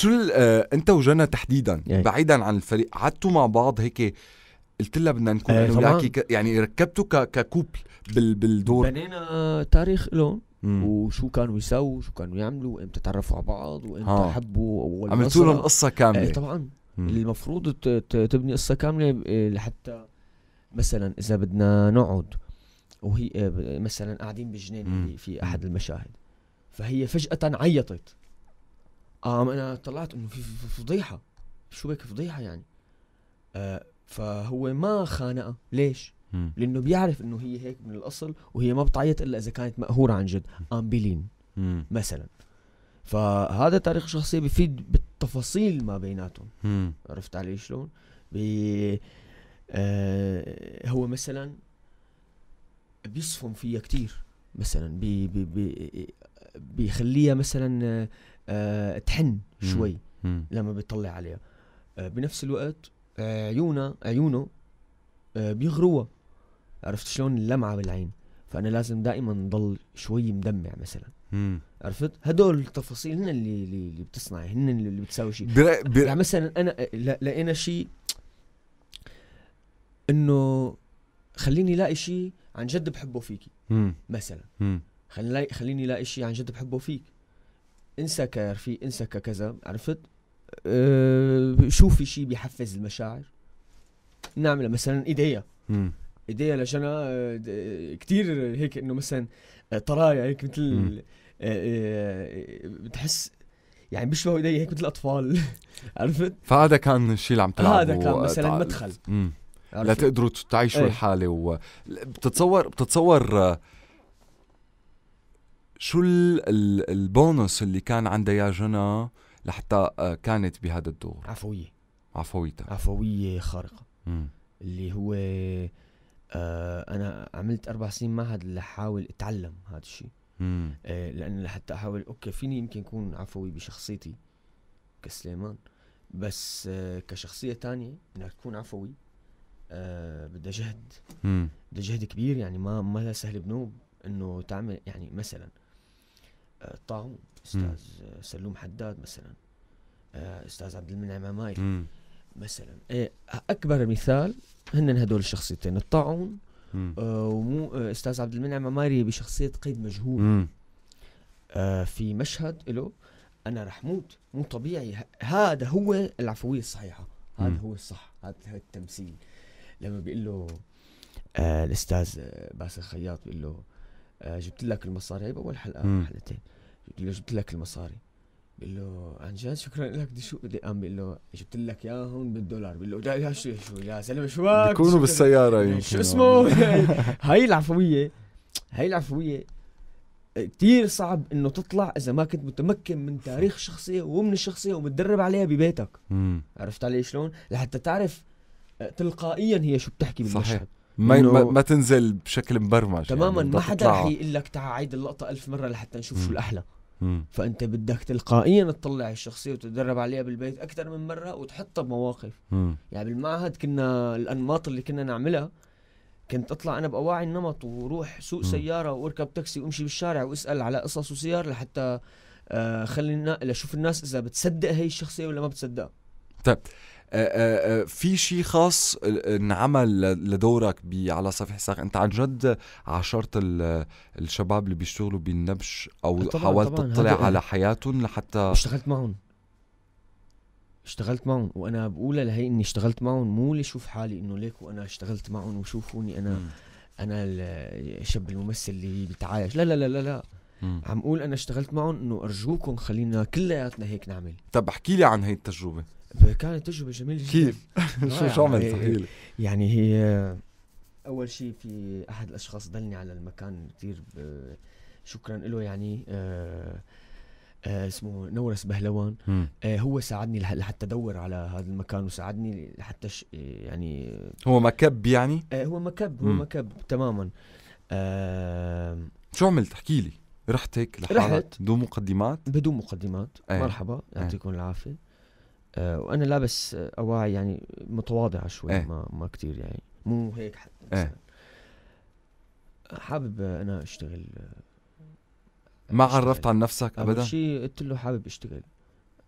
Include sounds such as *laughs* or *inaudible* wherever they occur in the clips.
شو آه، انت وجنى تحديدا يعني. بعيدا عن الفريق قعدتوا مع بعض هيك قلت لها بدنا نكون آه وياكي يعني ركبتوا ككوبل بال بالدور بنينا تاريخ لهم وشو كانوا يسووا شو كانوا يعملوا امتى تعرفوا على بعض وامتى آه. حبوا اول عملتوا لهم قصه كامله ايه طبعا مم. المفروض تبني قصه كامله إيه، لحتى مثلا اذا بدنا نقعد وهي إيه، مثلا قاعدين بجنين في احد المشاهد فهي فجاه عيطت اه انا طلعت انه في فضيحه شو بك فضيحه يعني آه فهو ما خانقها ليش؟ مم. لانه بيعرف انه هي هيك من الاصل وهي ما بتعيط الا اذا كانت مقهوره عن جد بيلين مثلا فهذا تاريخ الشخصيه بفيد بالتفاصيل ما بيناتهم مم. عرفت علي شلون؟ بي آه هو مثلا بيصفن فيها كتير مثلا بي بي بي بيخليها مثلا أه تحن شوي مم. لما بتطلع عليها أه بنفس الوقت عيونه آه، آه، عيونه أه بيغروها عرفت شلون اللمعه بالعين فانا لازم دائما ضل شوي مدمع مثلا مم. عرفت هدول التفاصيل هن اللي اللي بتصنع هن اللي بتساوي شيء بر... بر... يعني مثلا انا لقينا شيء انه خليني الاقي شيء عن جد بحبه فيكي مم. مثلا مم. خليني خليني الاقي شيء عن جد بحبه فيك انسى كرفيق انسى ككذا عرفت أه شوفي شيء بيحفز المشاعر نعملها مثلا ايديا ايديا لجنا آه، كتير هيك انه مثلا آه، طرايا هيك مثل آه، بتحس يعني بيشبهوا ايديا هيك مثل الاطفال *laughs* عرفت فهذا كان الشيء اللي عم تلعبه هذا كان مثلا مدخل لا تقدروا تعيشوا ايه. الحاله وبتتصور بتتصور, بتتصور شو البونص اللي كان عندها يا جنى لحتى آه، كانت بهذا الدور عفويه عفويتها عفويه خارقه مم. اللي هو آه انا عملت اربع سنين معهد لحاول اتعلم هذا الشيء آه لانه لحتى احاول اوكي فيني يمكن اكون عفوي بشخصيتي كسليمان بس آه كشخصيه تانية انك تكون عفوي آه بدها جهد بدها جهد كبير يعني ما ما سهل بنوب انه تعمل يعني مثلا طام استاذ سلوم حداد مثلا آه، استاذ عبد المنعم مايل مثلا إيه، اكبر مثال هن هدول الشخصيتين الطاعون آه، ومو آه، استاذ عبد المنعم عماري بشخصيه قيد مجهول في مشهد له انا رح موت مو طبيعي هذا هو العفويه الصحيحه هذا هو الصح هذا التمثيل لما بيقول له آه الاستاذ باسل خياط بيقول له آه، جبت لك المصاري هي أيوة، باول حلقه حلقتين قلت له جبت لك المصاري بقول له عن جد شكرا لك بدي شو بدي قام بقول له جبت لك اياهم بالدولار بقول له يا شو شو يا زلمه شو بدك بيكونوا بالسياره يمكن شو اسمه *laughs* *laughs* هاي العفويه هاي العفويه كثير صعب انه تطلع اذا ما كنت متمكن من تاريخ الشخصيه ومن الشخصيه ومتدرب عليها ببيتك مم. عرفت علي شلون لحتى تعرف تلقائيا هي شو بتحكي بالمشهد ما, ما, ما تنزل بشكل مبرمج يعني، تماما يعني ما حدا رح يقول لك تعال عيد اللقطه ألف مره لحتى نشوف م. شو الاحلى م. فانت بدك تلقائيا تطلع الشخصيه وتتدرب عليها بالبيت اكثر من مره وتحطها بمواقف م. يعني بالمعهد كنا الانماط اللي كنا نعملها كنت اطلع انا باواعي النمط وروح سوق م. سياره واركب تاكسي وامشي بالشارع واسال على قصص وسيار لحتى آه، خلينا اشوف الناس اذا بتصدق هي الشخصيه ولا ما بتصدقها طيب آه، آه، آه، في شيء خاص انعمل لدورك على صفحة ساق انت عن جد عاشرت الشباب اللي بيشتغلوا بالنبش او طبعاً حاولت تطلع على حياتهم لحتى اشتغلت معهم اشتغلت معهم وانا بقولها لهي اني اشتغلت معهم مو لشوف حالي انه ليك وانا اشتغلت معهم وشوفوني انا م. انا الشاب الممثل اللي بيتعايش لا لا لا لا لا مم. عم اقول انا اشتغلت معهم انه ارجوكم خلينا كلياتنا هيك نعمل طب احكي لي عن هي التجربه فكانت تجربه جميله جدا كيف؟ *laughs* شو شو عملت؟ يعني, يعني هي اول شيء في احد الاشخاص دلني على المكان كثير شكرا له يعني آه آه اسمه نورس بهلوان آه هو ساعدني لحتى ادور على هذا المكان وساعدني لحتى ش يعني هو مكب يعني؟ آه هو مكب هو مكب تماما آه شو عملت احكي لي رحت هيك لحالك بدون مقدمات؟ بدون مقدمات إيه. مرحبا يعطيكم إيه. العافيه آه وانا لابس اواعي يعني متواضعه شوي ايه. ما ما كثير يعني مو هيك حتى ايه. حابب انا اشتغل آه، ما عرفت عن نفسك ابدا؟ اول شيء قلت له حابب اشتغل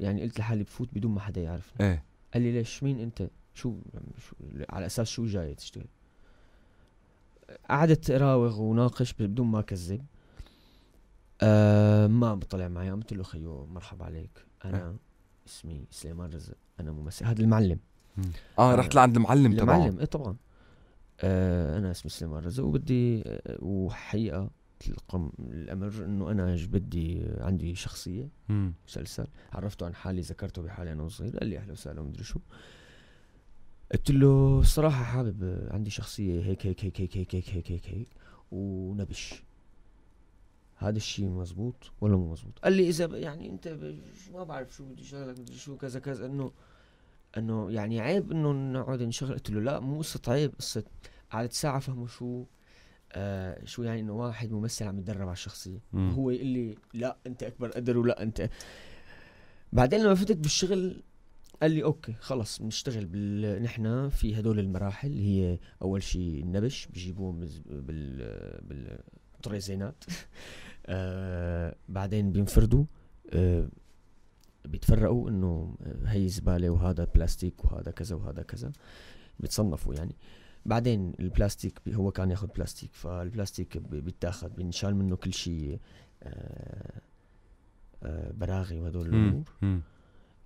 يعني قلت لحالي بفوت بدون ما حدا يعرفني ايه قال لي ليش مين انت؟ شو, يعني شو على اساس شو جاي تشتغل؟ قعدت اراوغ وناقش بدون ما اكذب آه ما بطلع معي قلت له خيو مرحبا عليك إيه. انا ايه. اسمي سليمان رزق انا ممثل هذا المعلم اه رحت لعند المعلم تبعه المعلم ايه طبعا آه انا اسمي سليمان رزق وبدي آه وحقيقه القم الامر انه انا بدي عندي شخصيه مسلسل عرفته عن حالي ذكرته بحالي انا وصغير قال لي اهلا وسهلا ومدري شو قلت له الصراحه حابب عندي شخصيه هيك هيك هيك هيك هيك هيك هيك, هيك, هيك ونبش هذا الشيء مزبوط ولا مو مزبوط قال لي اذا يعني انت ما بعرف شو بدي شغلك بدي شو كذا كذا انه انه يعني عيب انه نقعد نشغل قلت له لا مو قصه عيب قصه قعدت ساعه فهمه شو آه شو يعني انه واحد ممثل عم يتدرب على الشخصيه مم. هو يقول لي لا انت اكبر قدر ولا انت بعدين لما فتت بالشغل قال لي اوكي خلص بنشتغل بال... نحن في هدول المراحل اللي هي اول شيء النبش بجيبوه بال بال, بال... آه بعدين بينفردوا آه بيتفرقوا انه آه، هي زباله وهذا بلاستيك وهذا كذا وهذا كذا بتصنفوا يعني بعدين البلاستيك هو كان ياخذ بلاستيك فالبلاستيك بيتاخذ بينشال منه كل شيء آه آه براغي وهدول الامور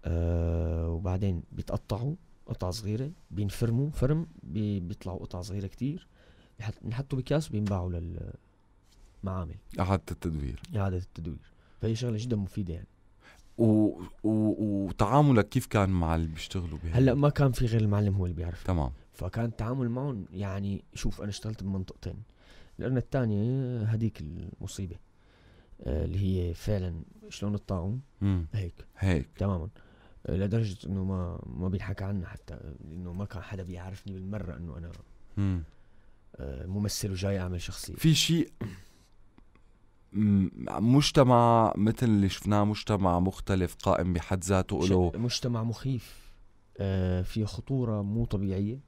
آه وبعدين بيتقطعوا قطع صغيره بينفرموا فرم بيطلعوا قطع صغيره كتير بنحطوا بكاس وبينباعوا لل معامل اعاده التدوير اعاده التدوير فهي شغله جدا مفيده يعني و... و... وتعاملك كيف كان مع اللي بيشتغلوا بها؟ هلا ما كان في غير المعلم هو اللي بيعرف تمام فكان التعامل معهم يعني شوف انا اشتغلت بمنطقتين لان الثانيه هذيك المصيبه آه اللي هي فعلا شلون الطاعون هيك هيك تماما آه، لدرجه انه ما ما بينحكى عنا حتى انه ما كان حدا بيعرفني بالمره انه انا آه ممثل وجاي اعمل شخصيه في شيء مجتمع مثل اللي شفناه مجتمع مختلف قائم بحد ذاته له مجتمع مخيف آه فيه خطوره مو طبيعيه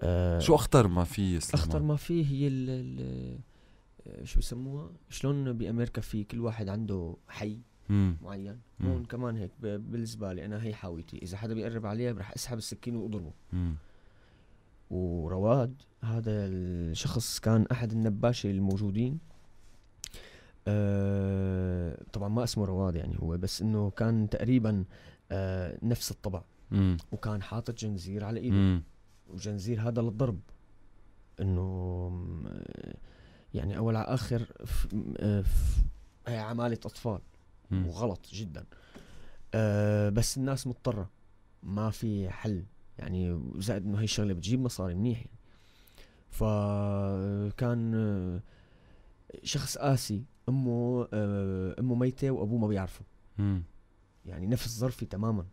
آه شو اخطر ما فيه اخطر ما فيه هي ال الـ آه، شو بسموها شلون بامريكا في كل واحد عنده حي مم. معين هون كمان هيك بالزباله انا هي حاويتي اذا حدا بيقرب عليها رح اسحب السكين واضربه مم. ورواد هذا الشخص كان احد النباشي الموجودين آه طبعا ما اسمه رواد يعني هو بس انه كان تقريبا آه نفس الطبع مم. وكان حاطط جنزير على ايده وجنزير هذا للضرب انه آه، يعني اول على اخر آه، هي عماله اطفال مم. وغلط جدا آه بس الناس مضطره ما في حل يعني زائد انه هي الشغله بتجيب مصاري منيح يعني فكان آه، شخص قاسي امه آه، امه ميته وابوه ما بيعرفه يعني نفس ظرفي تماما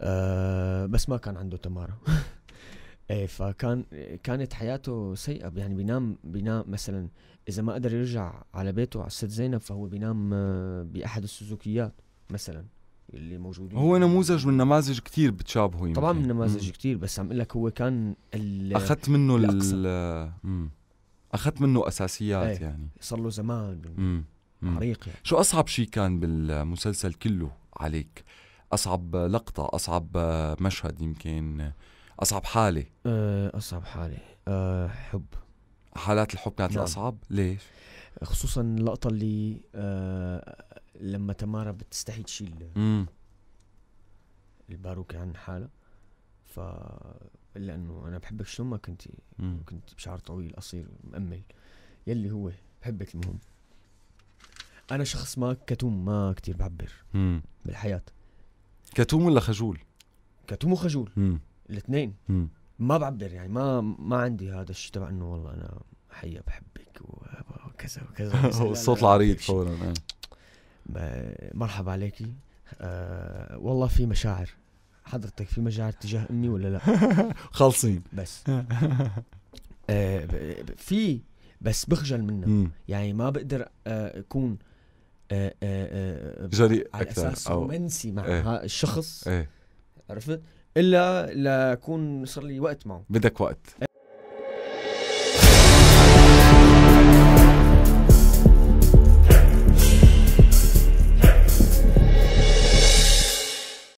أه بس ما كان عنده تماره *laughs* ايه فكان كانت حياته سيئه يعني بينام بينام مثلا اذا ما قدر يرجع على بيته على الست زينب فهو بينام آه، باحد السوزوكيات مثلا اللي موجودين هو نموذج من نماذج كثير بتشابهه يمكن طبعا من نماذج كثير بس عم اقول لك هو كان اخذت منه ال آه، اخذت منه اساسيات ايه. يعني صار له زمان عريق يعني. شو اصعب شيء كان بالمسلسل كله عليك اصعب لقطه اصعب مشهد يمكن اصعب حاله آه، اصعب حاله أه حب حالات الحب كانت نعم. الاصعب ليش خصوصا اللقطه اللي أه لما تمارا بتستحي تشيل الباروكه عن حالها ف الا انه انا بحبك شلون ما كنتي كنت بشعر طويل قصير مأمل يلي هو بحبك المهم انا شخص ما كتوم ما كتير بعبر مم. بالحياه كتوم ولا خجول كتوم وخجول الاثنين ما بعبر يعني ما ما عندي هذا الشيء تبع انه والله انا حيا بحبك وكذا وكذا *laughs* هو الصوت العريض فورا آه. مرحبا عليكي أه والله في مشاعر حضرتك في مجال تجاه امي ولا لا *laughs* خالصين بس *laughs* آه. آه، في بس بخجل منها يعني ما بقدر آه، اكون آه آه جريء على اساس رومانسي مع ايه. الشخص ايه. عرفت الا لاكون صار لي وقت معه بدك وقت